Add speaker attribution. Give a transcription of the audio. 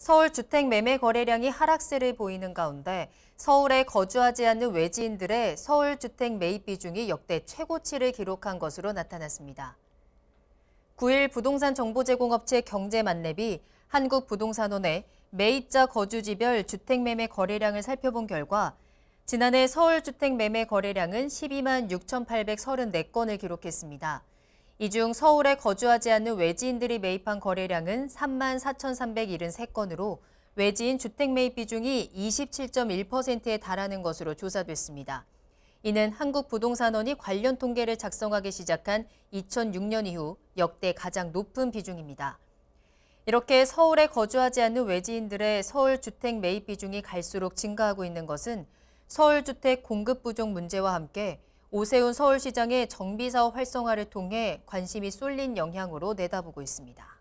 Speaker 1: 서울 주택 매매 거래량이 하락세를 보이는 가운데 서울에 거주하지 않는 외지인들의 서울 주택 매입 비중이 역대 최고치를 기록한 것으로 나타났습니다. 9일 부동산 정보 제공업체 경제 만렙이 한국부동산원의 매입자 거주지별 주택 매매 거래량을 살펴본 결과 지난해 서울 주택 매매 거래량은 12만 6,834건을 기록했습니다. 이중 서울에 거주하지 않는 외지인들이 매입한 거래량은 3만 4,373건으로 외지인 주택 매입 비중이 27.1%에 달하는 것으로 조사됐습니다. 이는 한국부동산원이 관련 통계를 작성하기 시작한 2006년 이후 역대 가장 높은 비중입니다. 이렇게 서울에 거주하지 않는 외지인들의 서울 주택 매입 비중이 갈수록 증가하고 있는 것은 서울 주택 공급 부족 문제와 함께 오세훈 서울시장의 정비사업 활성화를 통해 관심이 쏠린 영향으로 내다보고 있습니다.